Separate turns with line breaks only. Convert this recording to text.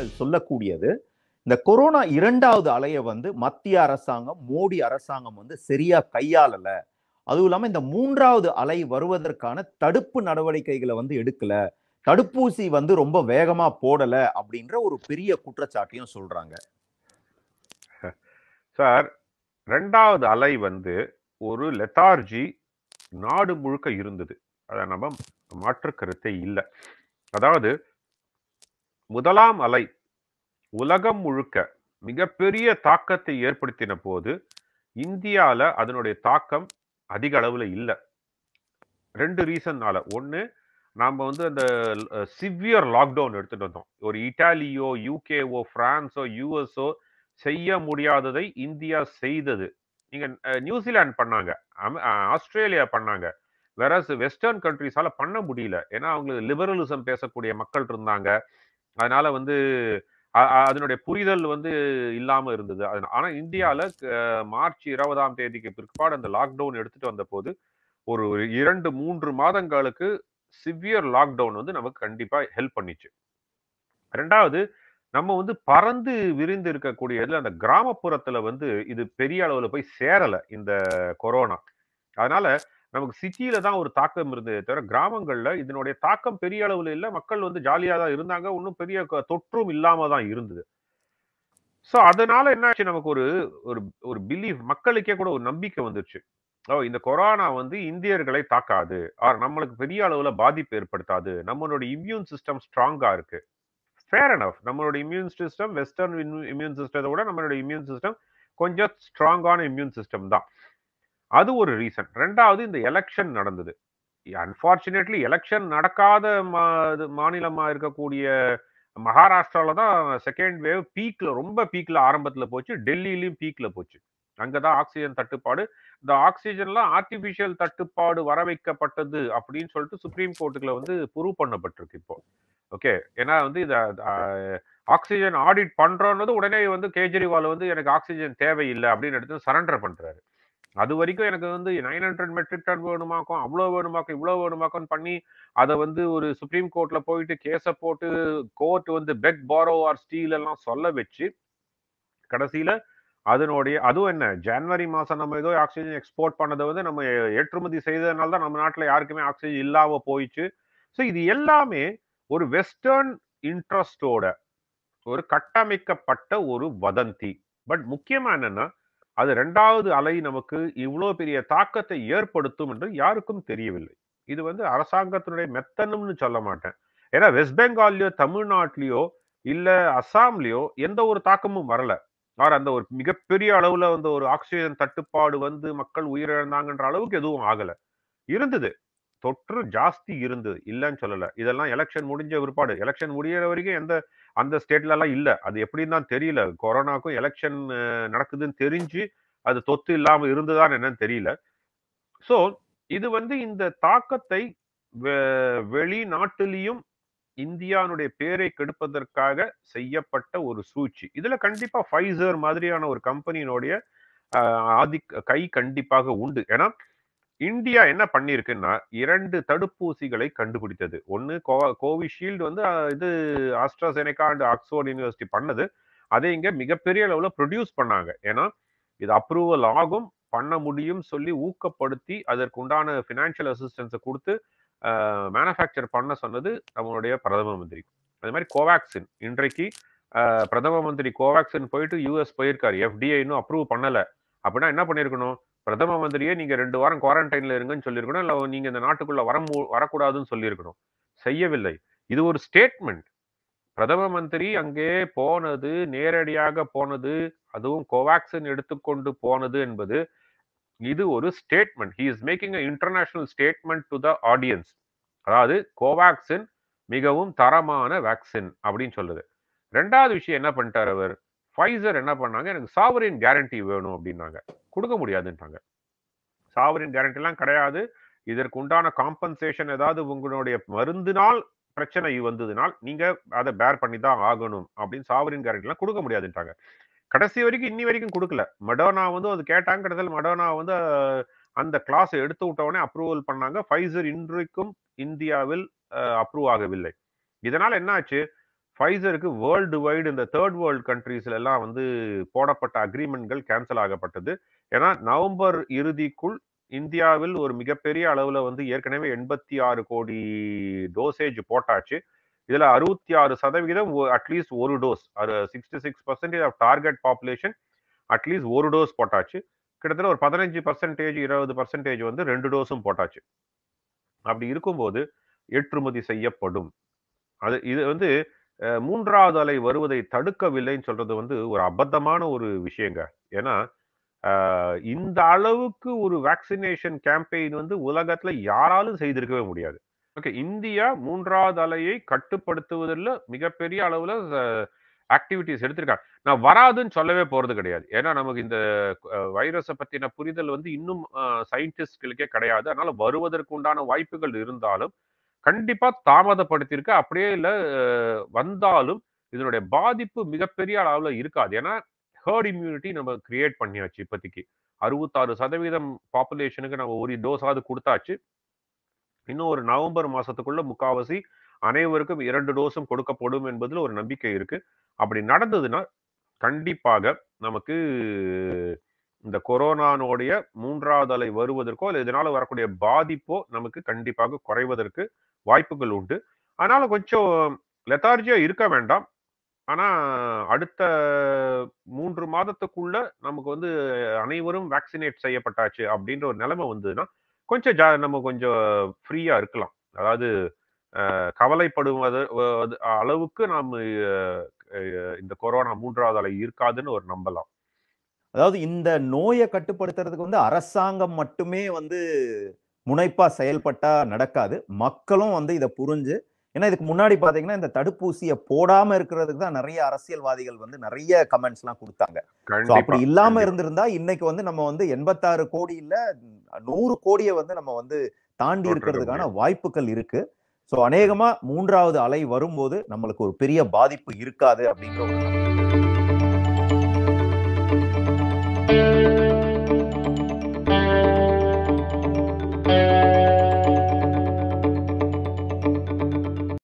செய்திகள் சொல்லக்கூடியது இந்த கொரோனா இரண்டாவது அலையை வந்து மத்திய அரசாங்கம் மோடி அரசாங்கம் வந்து சரியா கையாளல அதுவும் இல்லாமல் இந்த மூன்றாவது அலை வருவதற்கான தடுப்பு நடவடிக்கைகளை வந்து எடுக்கல தடுப்பூசி வந்து ரொம்ப வேகமா போடல அப்படின்ற ஒரு பெரிய குற்றச்சாட்டையும் சொல்றாங்க
சார் ரெண்டாவது அலை வந்து ஒரு லெத்தார்ஜி நாடு முழுக்க இருந்தது அதை நம்ம மாற்று கருத்தை இல்லை அதாவது முதலாம் அலை உலகம் முழுக்க மிகப்பெரிய தாக்கத்தை ஏற்படுத்தின போது இந்தியாவில் அதனுடைய தாக்கம் அதிக அளவில் இல்லை ரெண்டு ரீசன்னால ஒன்று நாம் வந்து அந்த சிவியர் லாக்டவுன் எடுத்துகிட்டு வந்தோம் ஒரு இட்டாலியோ யூகேவோ ஃப்ரான்ஸோ யூஎஸ்ஓ செய்ய முடியாததை இந்தியா செய்தது நீங்கள் நியூசிலாந்து பண்ணாங்க ஆஸ்திரேலியா பண்ணாங்க வேற வெஸ்டர்ன் கண்ட்ரிஸால பண்ண முடியல ஏன்னா அவங்களுக்கு லிபரலிசம் பேசக்கூடிய மக்கள் இருந்தாங்க அதனால வந்து அதனுடைய புரிதல் வந்து இல்லாம இருந்தது ஆனா இந்தியால மார்ச் இருபதாம் தேதிக்கு பிற்பாடு அந்த லாக்டவுன் எடுத்துட்டு வந்த போது ஒரு இரண்டு மூன்று மாதங்களுக்கு சிவியர் லாக்டவுன் வந்து நமக்கு கண்டிப்பா ஹெல்ப் பண்ணிச்சு ரெண்டாவது நம்ம வந்து பறந்து விரிந்து இருக்கக்கூடியதுல அந்த கிராமப்புறத்துல வந்து இது பெரிய அளவுல போய் சேரல இந்த கொரோனா அதனால நமக்கு சிட்டியில தான் ஒரு தாக்கம் இருந்ததே தவிர கிராமங்கள்ல இதனுடைய தாக்கம் பெரிய அளவுல இல்ல மக்கள் வந்து ஜாலியா தான் இருந்தாங்க ஒன்றும் பெரிய தொற்றும் இல்லாம தான் இருந்தது ஸோ அதனால என்னாச்சு நமக்கு ஒரு ஒரு ஒரு பிலீஃப் மக்களுக்கே கூட ஒரு நம்பிக்கை வந்துருச்சு ஓ இந்த கொரோனா வந்து இந்தியர்களை தாக்காது ஆர் நம்மளுக்கு பெரிய அளவுல பாதிப்பு ஏற்படுத்தாது நம்மளோட இம்யூன் சிஸ்டம் ஸ்ட்ராங்கா இருக்கு ஃபேர் அனஃப் நம்மளோட இம்யூன் சிஸ்டம் வெஸ்டர்ன் இம்யூன் சிஸ்டத்தை விட நம்மளோட இம்யூன் சிஸ்டம் கொஞ்சம் ஸ்ட்ராங்கான இம்யூன் சிஸ்டம் தான் அது ஒரு ரீசன் ரெண்டாவது இந்த எலெக்ஷன் நடந்தது அன்பார்ச்சுனேட்லி எலெக்ஷன் நடக்காத மா இது மாநிலமாக இருக்கக்கூடிய மகாராஷ்டிராவில் தான் செகண்ட் வேவ் பீக்கில் ரொம்ப பீக்கில் ஆரம்பத்தில் போச்சு டெல்லியிலையும் பீக்கில் போச்சு அங்கே தான் ஆக்சிஜன் தட்டுப்பாடு இந்த ஆக்சிஜன்லாம் ஆர்டிஃபிஷியல் தட்டுப்பாடு வர வைக்கப்பட்டது அப்படின்னு சொல்லிட்டு சுப்ரீம் கோர்ட்டுக்குள்ள வந்து ப்ரூவ் பண்ணப்பட்டிருக்கு இப்போ ஓகே ஏன்னா வந்து இதை ஆக்சிஜன் ஆடிட் பண்றோன்னது உடனே வந்து கேஜ்ரிவால் வந்து எனக்கு ஆக்சிஜன் தேவையில்லை அப்படின்னு எடுத்து சரண்டர் பண்ணுறாரு அது வரைக்கும் எனக்கு வந்து நைன் ஹண்ட்ரட் மெட்ரிக் டன் வேணுமாக்கும் அவ்வளோ வேணுமாக்கும் இவ்வளோ வேணுமாக்கும் பண்ணி அதை வந்து ஒரு சுப்ரீம் கோர்ட்ல போயிட்டு கேஸை போட்டு கோர்ட் வந்து பெக் பாரோ ஆர் ஸ்டீல் எல்லாம் சொல்ல வச்சு கடைசியில அதனுடைய அதுவும் என்ன ஜான்வரி மாசம் நம்ம ஏதோ ஆக்சிஜன் எக்ஸ்போர்ட் பண்ணதை வந்து நம்ம ஏற்றுமதி செய்ததுனால தான் நம்ம நாட்டில் யாருக்குமே ஆக்சிஜன் இல்லாம போயிடுச்சு ஸோ இது எல்லாமே ஒரு வெஸ்டர்ன் இன்ட்ரெஸ்டோட ஒரு கட்டமைக்கப்பட்ட ஒரு வதந்தி பட் முக்கியமா என்னன்னா அது ரெண்டாவது அலை நமக்கு இவ்வளோ பெரிய தாக்கத்தை ஏற்படுத்தும் என்று யாருக்கும் தெரியவில்லை இது வந்து அரசாங்கத்தினுடைய மெத்தனம்னு சொல்ல மாட்டேன் ஏன்னா வெஸ்ட் பெங்கால்லையோ தமிழ்நாட்டிலயோ இல்லை அஸ்ஸாம்லேயோ எந்த ஒரு தாக்கமும் வரல ஆர் அந்த ஒரு மிகப்பெரிய அளவில் வந்து ஒரு ஆக்சிஜன் தட்டுப்பாடு வந்து மக்கள் உயிரிழந்தாங்கன்ற அளவுக்கு எதுவும் ஆகலை இருந்தது தொற்று ஜாஸ்தி இருந்தது இல்லைன்னு சொல்லலை இதெல்லாம் எலெக்ஷன் முடிஞ்ச விற்பாடு எலெக்ஷன் முடியிற வரைக்கும் எந்த அந்த ஸ்டேட்லலாம் இல்லை அது எப்படின்னு தான் தெரியல கொரோனாக்கும் எலெக்ஷன் நடக்குதுன்னு தெரிஞ்சு அது தொத்து இல்லாமல் இருந்ததான் என்னன்னு தெரியல ஸோ இது வந்து இந்த தாக்கத்தை வெளிநாட்டிலையும் இந்தியானுடைய பேரை கெடுப்பதற்காக செய்யப்பட்ட ஒரு சூழ்ச்சி இதுல கண்டிப்பா ஃபைசர் மாதிரியான ஒரு கம்பெனியினுடைய ஆதி கை கண்டிப்பாக உண்டு ஏன்னா இந்தியா என்ன பண்ணிருக்குன்னா இரண்டு தடுப்பூசிகளை கண்டுபிடித்தது ஒன்று கோ கோவிஷீல்டு வந்து இது ஆஸ்ட்ராசெனிகா அண்ட் ஆக்ஸ்போர்ட் யூனிவர்சிட்டி பண்ணது அதை இங்கே மிகப்பெரிய அளவில் ப்ரொடியூஸ் பண்ணாங்க ஏன்னா இது அப்ரூவல் ஆகும் பண்ண முடியும் சொல்லி ஊக்கப்படுத்தி அதற்கு உண்டான ஃபினான்ஷியல் அசிஸ்டன்ஸை கொடுத்து மேனுஃபேக்சர் பண்ண சொன்னது நம்மளுடைய பிரதம மந்திரி அது மாதிரி கோவேக்சின் இன்றைக்கு பிரதம மந்திரி கோவாக்சின் போயிட்டு யூஎஸ் போயிருக்காரு எஃப்டிஏ இன்னும் அப்ரூவ் பண்ணலை அப்படின்னா என்ன பண்ணியிருக்கணும் பிரதம மந்திரியே நீங்க ரெண்டு வாரம் குவாரண்டைன்ல இருங்கன்னு சொல்லியிருக்கணும் இல்லை நீங்க இந்த நாட்டுக்குள்ள வர வரக்கூடாதுன்னு சொல்லியிருக்கணும் செய்யவில்லை இது ஒரு ஸ்டேட்மெண்ட் பிரதம மந்திரி அங்கே போனது நேரடியாக போனது அதுவும் கோவாக்சின் எடுத்துக்கொண்டு போனது என்பது இது ஒரு statement he is making a international statement to the audience அதாவது கோவாக்சின் மிகவும் தரமான வேக்சின் அப்படின்னு சொல்லுது ரெண்டாவது விஷயம் என்ன பண்ணிட்டார் அவர் ஃபைசர் என்ன பண்ணாங்க எனக்கு சாவரின் கேரண்டி வேணும் அப்படின்னாங்க கொடுக்க முடியாதுன்ட்டாங்க சாவரின் கேரண்டிலாம் கிடையாது இதற்கு உண்டான காம்பன்சேஷன் ஏதாவது உங்களுடைய மருந்தினால் பிரச்சனை வந்ததுனால் நீங்க அதை பேர் பண்ணி தான் ஆகணும் அப்படின்னு சாவரின் கேரண்டிலாம் கொடுக்க முடியாதுன்ட்டாங்க கடைசி வரைக்கும் இன்னி வரைக்கும் கொடுக்கல மடோனா வந்து அது கேட்டாங்க கடைசியில் மடோனா வந்து அந்த கிளாஸ் எடுத்து விட்டவுடனே அப்ரூவல் பண்ணாங்க ஃபைசர் இன்றைக்கும் இந்தியாவில் அப்ரூவ் ஆகவில்லை இதனால என்ன ஆச்சு ஃபைசருக்கு வேர்ல்டு வைடு இந்த தேர்ட் வேர்ல்டு கண்ட்ரீஸ்ல எல்லாம் வந்து போடப்பட்ட அக்ரிமெண்ட்கள் கேன்சல் ஆகப்பட்டது ஏன்னா நவம்பர் இறுதிக்குள் இந்தியாவில் ஒரு மிகப்பெரிய அளவில் வந்து ஏற்கனவே எண்பத்தி ஆறு கோடி டோசேஜ் போட்டாச்சு இதில் அறுபத்தி ஆறு சதவீதம் அட்லீஸ்ட் ஒரு dose sixty six percentage of target population at least ஒரு டோஸ் போட்டாச்சு கிட்டத்தட்ட ஒரு பதினஞ்சு பர்சன்டேஜ் இருபது பர்சன்டேஜ் வந்து ரெண்டு டோஸும் போட்டாச்சு அப்படி இருக்கும்போது ஏற்றுமதி செய்யப்படும் அது இது வந்து மூன்றாவது அலை வருவதை தடுக்கவில்லைன்னு சொல்றது வந்து ஒரு அபத்தமான ஒரு விஷயங்க ஏன்னா இந்த அளவுக்கு ஒரு வேக்சினேஷன் கேம்பெயின் வந்து உலகத்துல யாராலும் செய்திருக்கவே முடியாது ஓகே இந்தியா மூன்றாவது அலையை கட்டுப்படுத்துவதில் மிகப்பெரிய அளவுல ஆக்டிவிட்டிஸ் எடுத்திருக்காங்க நான் வராதுன்னு சொல்லவே போறது கிடையாது ஏன்னா நமக்கு இந்த வைரஸை பத்தின புரிதல் வந்து இன்னும் சயின்டிஸ்ட்களுக்கே கிடையாது அதனால வருவதற்கு உண்டான வாய்ப்புகள் இருந்தாலும் கண்டிப்பா தாமதப்படுத்தியிருக்கு அப்படியே இல்லை வந்தாலும் இதனுடைய பாதிப்பு மிகப்பெரிய அளவில் இருக்காது ஏன்னா ஹேர்ட் இம்யூனிட்டி நம்ம கிரியேட் பண்ணியாச்சு இப்போதைக்கு அறுபத்தாறு சதவீதம் பாப்புலேஷனுக்கு நம்ம ஒரு டோஸாவது கொடுத்தாச்சு இன்னும் ஒரு நவம்பர் மாசத்துக்குள்ள முக்காவாசி அனைவருக்கும் இரண்டு டோஸும் கொடுக்கப்படும் என்பதில் ஒரு நம்பிக்கை இருக்கு அப்படி நடந்ததுன்னா கண்டிப்பாக நமக்கு இந்த கொரோனானுடைய மூன்றாவது அலை வருவதற்கோ இல்லை இதனால வரக்கூடிய பாதிப்போ நமக்கு கண்டிப்பாக குறைவதற்கு வாய்ப்புகள் உண்டு அதனால கொஞ்சம் லெத்தார்ஜியா இருக்க வேண்டாம் ஆனா அடுத்த மூன்று மாதத்துக்குள்ள நமக்கு வந்து அனைவரும் வேக்சினேட் செய்யப்பட்டாச்சு அப்படின்ற ஒரு நிலைமை வந்ததுன்னா கொஞ்சம் ஜா நம்ம கொஞ்சம் ஃப்ரீயா இருக்கலாம் அதாவது கவலைப்படுவது அளவுக்கு நாம் இந்த கொரோனா மூன்றாவது அலை இருக்காதுன்னு ஒரு நம்பலாம்
அதாவது இந்த நோயை கட்டுப்படுத்துறதுக்கு வந்து அரசாங்கம் மட்டுமே வந்து முனைப்பாக செயல்பட்டால் நடக்காது மக்களும் வந்து இதை புரிஞ்சு ஏன்னா இதுக்கு முன்னாடி பார்த்தீங்கன்னா இந்த தடுப்பூசியை போடாமல் இருக்கிறதுக்கு தான் நிறைய அரசியல்வாதிகள் வந்து நிறைய கமெண்ட்ஸ்லாம் கொடுத்தாங்க அப்படி இல்லாமல் இருந்திருந்தா இன்னைக்கு வந்து நம்ம வந்து எண்பத்தாறு கோடி நூறு கோடியை வந்து நம்ம வந்து தாண்டி இருக்கிறதுக்கான வாய்ப்புகள் இருக்கு ஸோ அநேகமாக மூன்றாவது அலை வரும்போது நம்மளுக்கு ஒரு பெரிய பாதிப்பு இருக்காது அப்படின்ற ஒரு